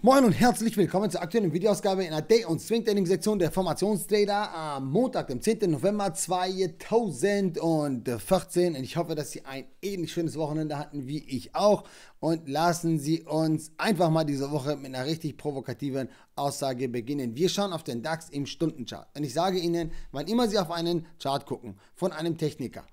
Moin und herzlich willkommen zur aktuellen Videoausgabe in der Day- und Swing-Trading-Sektion der Formationstrader am Montag, dem 10. November 2014. Und ich hoffe, dass Sie ein ähnlich schönes Wochenende hatten wie ich auch. Und lassen Sie uns einfach mal diese Woche mit einer richtig provokativen Aussage beginnen. Wir schauen auf den DAX im Stundenchart. Und ich sage Ihnen, wann immer Sie auf einen Chart gucken von einem Techniker,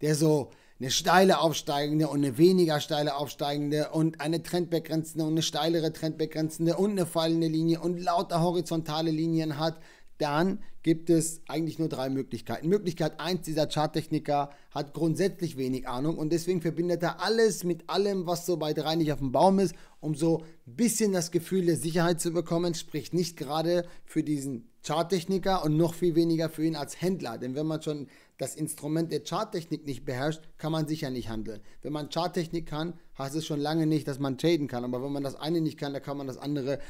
der so eine steile aufsteigende und eine weniger steile aufsteigende und eine trendbegrenzende und eine steilere trendbegrenzende und eine fallende Linie und lauter horizontale Linien hat, dann gibt es eigentlich nur drei Möglichkeiten. Möglichkeit 1, dieser Charttechniker hat grundsätzlich wenig Ahnung und deswegen verbindet er alles mit allem, was so bei drei nicht auf dem Baum ist, um so ein bisschen das Gefühl der Sicherheit zu bekommen, sprich nicht gerade für diesen Charttechniker und noch viel weniger für ihn als Händler. Denn wenn man schon das Instrument der Charttechnik nicht beherrscht, kann man sicher nicht handeln. Wenn man Charttechnik kann, heißt es schon lange nicht, dass man traden kann. Aber wenn man das eine nicht kann, dann kann man das andere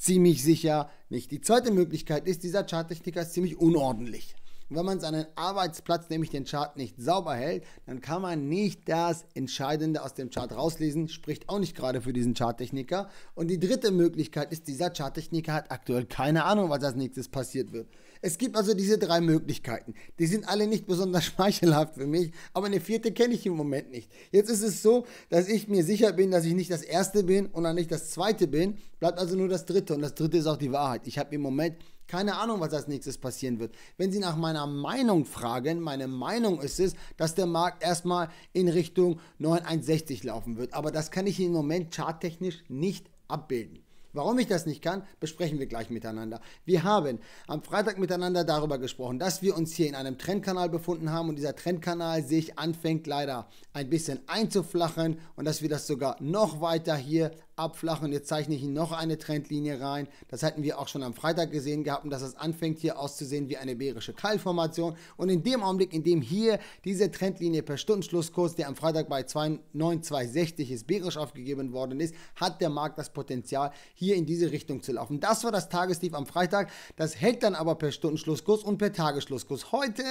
ziemlich sicher nicht. Die zweite Möglichkeit ist, dieser Charttechniker ist ziemlich unordentlich. wenn man seinen Arbeitsplatz, nämlich den Chart, nicht sauber hält, dann kann man nicht das Entscheidende aus dem Chart rauslesen, spricht auch nicht gerade für diesen Charttechniker. Und die dritte Möglichkeit ist, dieser Charttechniker hat aktuell keine Ahnung, was als nächstes passiert wird. Es gibt also diese drei Möglichkeiten. Die sind alle nicht besonders schmeichelhaft für mich, aber eine vierte kenne ich im Moment nicht. Jetzt ist es so, dass ich mir sicher bin, dass ich nicht das erste bin und dann nicht das zweite bin. Bleibt also nur das dritte und das dritte ist auch die Wahrheit. Ich habe im Moment keine Ahnung, was als nächstes passieren wird. Wenn Sie nach meiner Meinung fragen, meine Meinung ist es, dass der Markt erstmal in Richtung 9160 laufen wird. Aber das kann ich im Moment charttechnisch nicht abbilden. Warum ich das nicht kann, besprechen wir gleich miteinander. Wir haben am Freitag miteinander darüber gesprochen, dass wir uns hier in einem Trendkanal befunden haben und dieser Trendkanal sich anfängt leider ein bisschen einzuflachen und dass wir das sogar noch weiter hier abflachen. Jetzt zeichne ich noch eine Trendlinie rein. Das hatten wir auch schon am Freitag gesehen gehabt und dass es anfängt hier auszusehen wie eine bärische Keilformation. Und in dem Augenblick, in dem hier diese Trendlinie per Stundenschlusskurs, der am Freitag bei 9,260 ist, bärisch aufgegeben worden ist, hat der Markt das Potenzial, hier in diese Richtung zu laufen. Das war das Tagestief am Freitag. Das hält dann aber per Stundenschlusskurs und per Tagesschlusskurs. Heute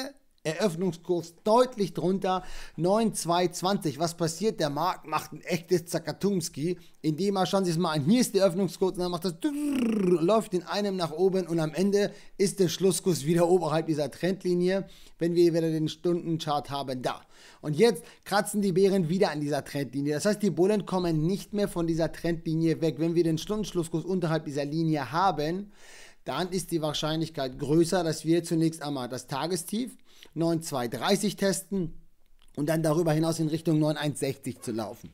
Eröffnungskurs deutlich drunter 9,220. Was passiert? Der Markt macht ein echtes Zakatumski, indem er, schauen Sie es mal an, hier ist der Eröffnungskurs und dann macht das, läuft in einem nach oben und am Ende ist der Schlusskurs wieder oberhalb dieser Trendlinie, wenn wir wieder den Stundenchart haben, da. Und jetzt kratzen die Bären wieder an dieser Trendlinie. Das heißt, die Bullen kommen nicht mehr von dieser Trendlinie weg. Wenn wir den Stundenschlusskurs unterhalb dieser Linie haben, dann ist die Wahrscheinlichkeit größer, dass wir zunächst einmal das Tagestief, 9230 testen und dann darüber hinaus in Richtung 9160 zu laufen.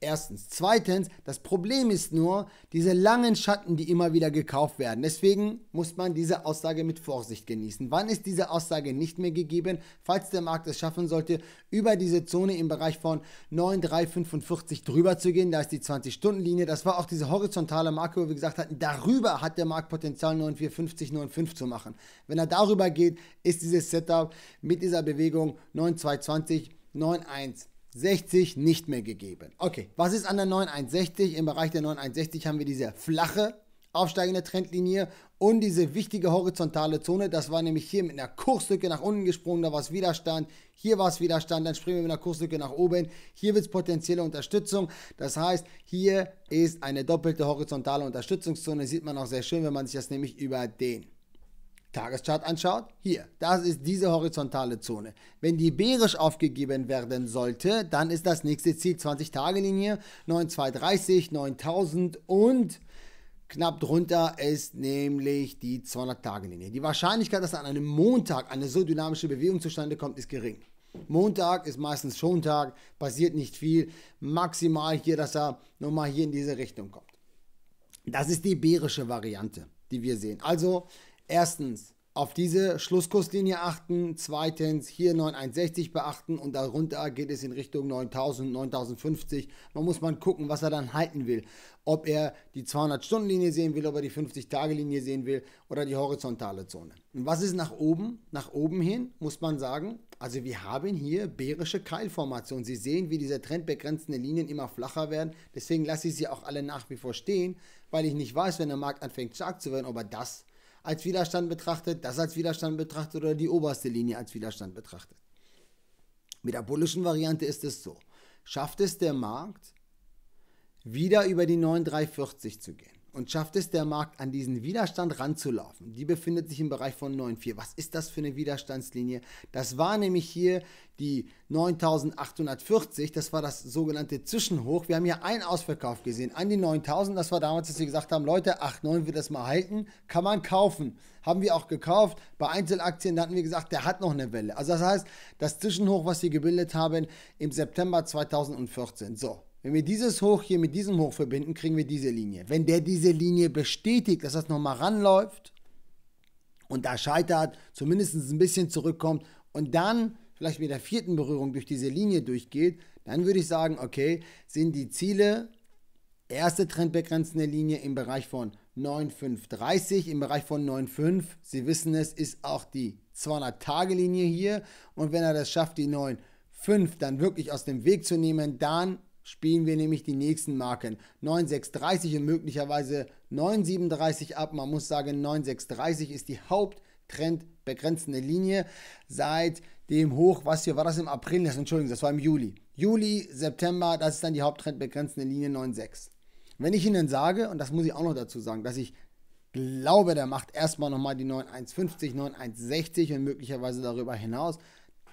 Erstens. Zweitens, das Problem ist nur diese langen Schatten, die immer wieder gekauft werden. Deswegen muss man diese Aussage mit Vorsicht genießen. Wann ist diese Aussage nicht mehr gegeben? Falls der Markt es schaffen sollte, über diese Zone im Bereich von 9,345 drüber zu gehen, da ist die 20-Stunden-Linie. Das war auch diese horizontale Marke, wo wir gesagt hatten, darüber hat der Markt Potenzial 9,450, 9,5 zu machen. Wenn er darüber geht, ist dieses Setup mit dieser Bewegung 9,220, 9,1 60 nicht mehr gegeben. Okay, was ist an der 9160? Im Bereich der 9160 haben wir diese flache aufsteigende Trendlinie und diese wichtige horizontale Zone. Das war nämlich hier mit einer Kurslücke nach unten gesprungen, da war es Widerstand. Hier war es Widerstand, dann springen wir mit einer Kurslücke nach oben. Hier wird es potenzielle Unterstützung. Das heißt, hier ist eine doppelte horizontale Unterstützungszone. Sieht man auch sehr schön, wenn man sich das nämlich über den Tageschart anschaut, hier, das ist diese horizontale Zone. Wenn die bärisch aufgegeben werden sollte, dann ist das nächste Ziel 20-Tage-Linie, 9230, 9000 und knapp drunter ist nämlich die 200-Tage-Linie. Die Wahrscheinlichkeit, dass an einem Montag eine so dynamische Bewegung zustande kommt, ist gering. Montag ist meistens Schontag, passiert nicht viel, maximal hier, dass er nochmal hier in diese Richtung kommt. Das ist die bärische Variante, die wir sehen. Also Erstens, auf diese Schlusskurslinie achten. Zweitens, hier 9160 beachten und darunter geht es in Richtung 9000, 9050. Man muss mal gucken, was er dann halten will. Ob er die 200-Stunden-Linie sehen will, ob er die 50-Tage-Linie sehen will oder die horizontale Zone. Und was ist nach oben? Nach oben hin muss man sagen, also wir haben hier bärische Keilformation. Sie sehen, wie diese trendbegrenzenden Linien immer flacher werden. Deswegen lasse ich sie auch alle nach wie vor stehen, weil ich nicht weiß, wenn der Markt anfängt stark zu werden, ob er das als Widerstand betrachtet, das als Widerstand betrachtet oder die oberste Linie als Widerstand betrachtet. Mit der bullischen Variante ist es so. Schafft es der Markt, wieder über die 9,340 zu gehen? und schafft es der Markt an diesen Widerstand ranzulaufen. Die befindet sich im Bereich von 9,4. Was ist das für eine Widerstandslinie? Das war nämlich hier die 9840, das war das sogenannte Zwischenhoch. Wir haben hier einen Ausverkauf gesehen an die 9000, das war damals, dass wir gesagt haben, Leute, 8,9 wird das mal halten, kann man kaufen. Haben wir auch gekauft. Bei Einzelaktien da hatten wir gesagt, der hat noch eine Welle. Also das heißt, das Zwischenhoch, was wir gebildet haben im September 2014. So, wenn wir dieses Hoch hier mit diesem Hoch verbinden, kriegen wir diese Linie. Wenn der diese Linie bestätigt, dass das nochmal ranläuft und da scheitert, zumindest ein bisschen zurückkommt und dann vielleicht mit der vierten Berührung durch diese Linie durchgeht, dann würde ich sagen, okay, sind die Ziele erste trendbegrenzende Linie im Bereich von 9,530, im Bereich von 9,5. Sie wissen es, ist auch die 200-Tage-Linie hier. Und wenn er das schafft, die 9,5 dann wirklich aus dem Weg zu nehmen, dann spielen wir nämlich die nächsten Marken 9630 und möglicherweise 937 ab. Man muss sagen, 9630 ist die Haupttrendbegrenzende Linie seit dem Hoch, was hier war das im April, das Entschuldigung, das war im Juli. Juli, September, das ist dann die Haupttrendbegrenzende Linie 96. Wenn ich Ihnen sage, und das muss ich auch noch dazu sagen, dass ich glaube, der macht erstmal nochmal die 9150, 9160 und möglicherweise darüber hinaus,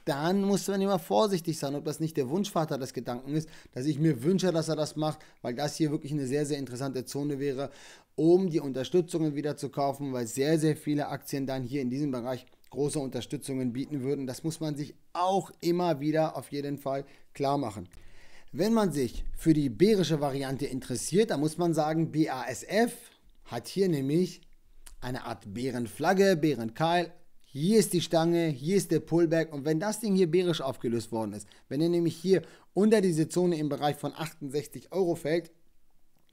dann muss man immer vorsichtig sein, ob das nicht der Wunschvater des Gedanken ist, dass ich mir wünsche, dass er das macht, weil das hier wirklich eine sehr, sehr interessante Zone wäre, um die Unterstützungen wieder zu kaufen, weil sehr, sehr viele Aktien dann hier in diesem Bereich große Unterstützungen bieten würden. Das muss man sich auch immer wieder auf jeden Fall klar machen. Wenn man sich für die bärische Variante interessiert, dann muss man sagen, BASF hat hier nämlich eine Art Bärenflagge, Bärenkeil, hier ist die Stange, hier ist der Pullback und wenn das Ding hier bärisch aufgelöst worden ist, wenn er nämlich hier unter diese Zone im Bereich von 68 Euro fällt,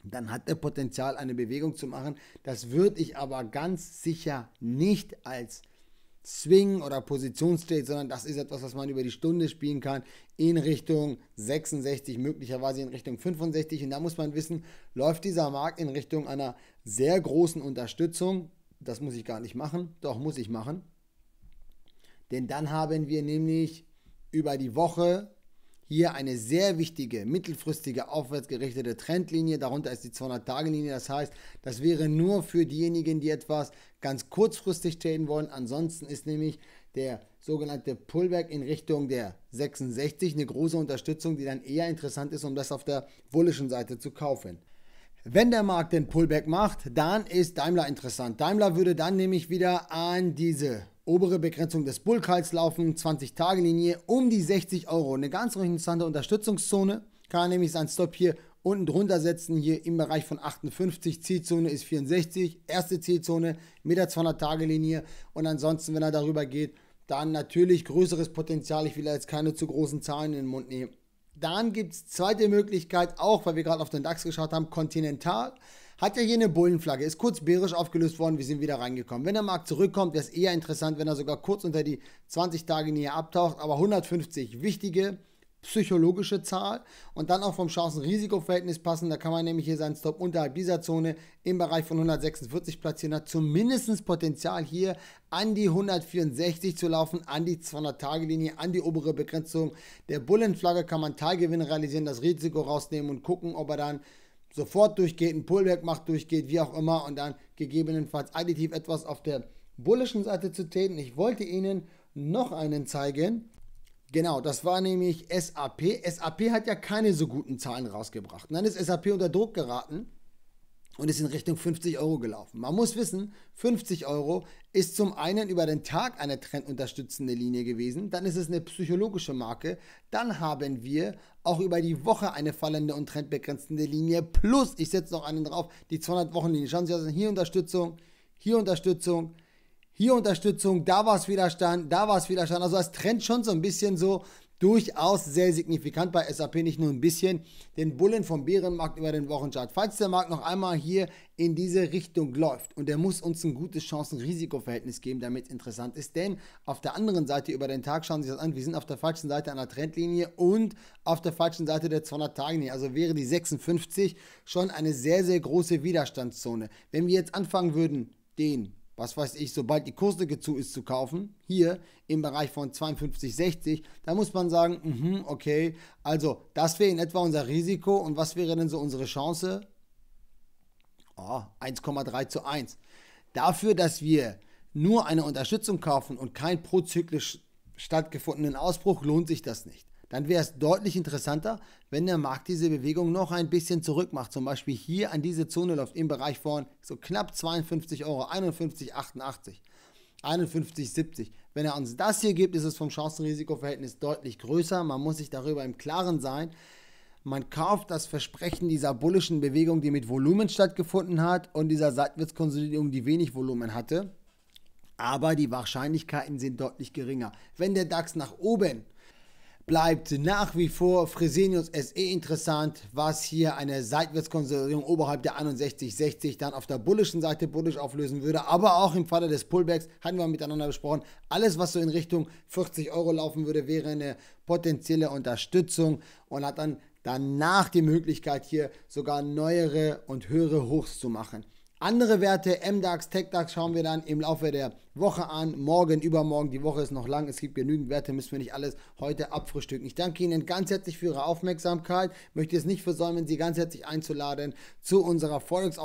dann hat er Potenzial, eine Bewegung zu machen. Das würde ich aber ganz sicher nicht als Swing oder Positionstrade, sondern das ist etwas, was man über die Stunde spielen kann in Richtung 66, möglicherweise in Richtung 65. Und da muss man wissen, läuft dieser Markt in Richtung einer sehr großen Unterstützung. Das muss ich gar nicht machen, doch muss ich machen denn dann haben wir nämlich über die Woche hier eine sehr wichtige, mittelfristige, aufwärtsgerichtete Trendlinie. Darunter ist die 200-Tage-Linie. Das heißt, das wäre nur für diejenigen, die etwas ganz kurzfristig traden wollen. Ansonsten ist nämlich der sogenannte Pullback in Richtung der 66 eine große Unterstützung, die dann eher interessant ist, um das auf der bullischen Seite zu kaufen. Wenn der Markt den Pullback macht, dann ist Daimler interessant. Daimler würde dann nämlich wieder an diese Obere Begrenzung des Bullkals laufen, 20-Tage-Linie um die 60 Euro. Eine ganz interessante Unterstützungszone. Kann man nämlich seinen Stop hier unten drunter setzen, hier im Bereich von 58. Zielzone ist 64, erste Zielzone mit der 200-Tage-Linie. Und ansonsten, wenn er darüber geht, dann natürlich größeres Potenzial. Ich will jetzt keine zu großen Zahlen in den Mund nehmen. Dann gibt es zweite Möglichkeit, auch weil wir gerade auf den DAX geschaut haben, Continental. Hat ja hier eine Bullenflagge, ist kurz bärisch aufgelöst worden, wir sind wieder reingekommen. Wenn der Markt zurückkommt, wäre es eher interessant, wenn er sogar kurz unter die 20 Tage Nähe abtaucht, aber 150 wichtige psychologische Zahl und dann auch vom Chancen-Risiko-Verhältnis passen. Da kann man nämlich hier seinen Stop unterhalb dieser Zone im Bereich von 146 platzieren. Hat zumindest Potenzial hier an die 164 zu laufen, an die 200-Tage-Linie, an die obere Begrenzung. Der Bullenflagge kann man Teilgewinn realisieren, das Risiko rausnehmen und gucken, ob er dann sofort durchgeht, ein Pullback macht, durchgeht, wie auch immer und dann gegebenenfalls additiv etwas auf der bullischen Seite zu täten. Ich wollte Ihnen noch einen zeigen. Genau, das war nämlich SAP. SAP hat ja keine so guten Zahlen rausgebracht. Und dann ist SAP unter Druck geraten und ist in Richtung 50 Euro gelaufen. Man muss wissen, 50 Euro ist zum einen über den Tag eine trendunterstützende Linie gewesen, dann ist es eine psychologische Marke, dann haben wir auch über die Woche eine fallende und trendbegrenzende Linie, plus ich setze noch einen drauf, die 200-Wochen-Linie. Schauen Sie, also hier Unterstützung, hier Unterstützung, hier Unterstützung, da war es Widerstand, da war es Widerstand. Also es trennt schon so ein bisschen so, durchaus sehr signifikant bei SAP, nicht nur ein bisschen, den Bullen vom Bärenmarkt über den Wochenchart. Falls der Markt noch einmal hier in diese Richtung läuft und der muss uns ein gutes Chancen-Risiko-Verhältnis geben, damit es interessant ist, denn auf der anderen Seite über den Tag schauen Sie sich das an, wir sind auf der falschen Seite einer Trendlinie und auf der falschen Seite der 200-Tage-Linie, also wäre die 56 schon eine sehr, sehr große Widerstandszone. Wenn wir jetzt anfangen würden, den was weiß ich, sobald die Kurslücke zu ist, zu kaufen, hier im Bereich von 52,60, da muss man sagen, mh, okay, also das wäre in etwa unser Risiko und was wäre denn so unsere Chance? Oh, ah, 1,3 zu 1. Dafür, dass wir nur eine Unterstützung kaufen und keinen prozyklisch stattgefundenen Ausbruch, lohnt sich das nicht dann wäre es deutlich interessanter, wenn der Markt diese Bewegung noch ein bisschen zurück macht. Zum Beispiel hier an diese Zone läuft im Bereich von so knapp 52 Euro, 51,88, 51,70. Wenn er uns das hier gibt, ist es vom Chancen-Risiko-Verhältnis deutlich größer. Man muss sich darüber im Klaren sein. Man kauft das Versprechen dieser bullischen Bewegung, die mit Volumen stattgefunden hat und dieser Seitwärtskonsolidierung, die wenig Volumen hatte. Aber die Wahrscheinlichkeiten sind deutlich geringer. Wenn der DAX nach oben bleibt nach wie vor Fresenius SE interessant, was hier eine Seitwärtskonsolidierung oberhalb der 61,60 dann auf der bullischen Seite bullisch auflösen würde. Aber auch im Falle des Pullbacks hatten wir miteinander besprochen. Alles, was so in Richtung 40 Euro laufen würde, wäre eine potenzielle Unterstützung und hat dann danach die Möglichkeit hier sogar neuere und höhere Hochs zu machen. Andere Werte, MDAX, TechDAX, schauen wir dann im Laufe der Woche an. Morgen, übermorgen, die Woche ist noch lang. Es gibt genügend Werte, müssen wir nicht alles heute abfrühstücken. Ich danke Ihnen ganz herzlich für Ihre Aufmerksamkeit. Möchte es nicht versäumen, Sie ganz herzlich einzuladen zu unserer forex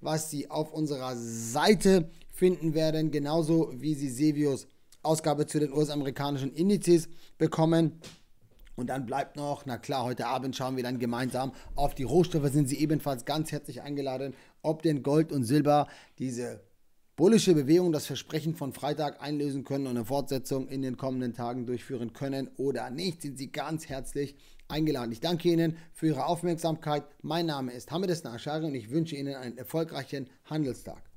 was Sie auf unserer Seite finden werden, genauso wie Sie Sevios Ausgabe zu den US-amerikanischen Indizes bekommen. Und dann bleibt noch, na klar, heute Abend schauen wir dann gemeinsam auf die Rohstoffe, sind Sie ebenfalls ganz herzlich eingeladen, ob denn Gold und Silber diese bullische Bewegung das Versprechen von Freitag einlösen können und eine Fortsetzung in den kommenden Tagen durchführen können oder nicht, sind Sie ganz herzlich eingeladen. Ich danke Ihnen für Ihre Aufmerksamkeit. Mein Name ist Hamid Esnashari und ich wünsche Ihnen einen erfolgreichen Handelstag.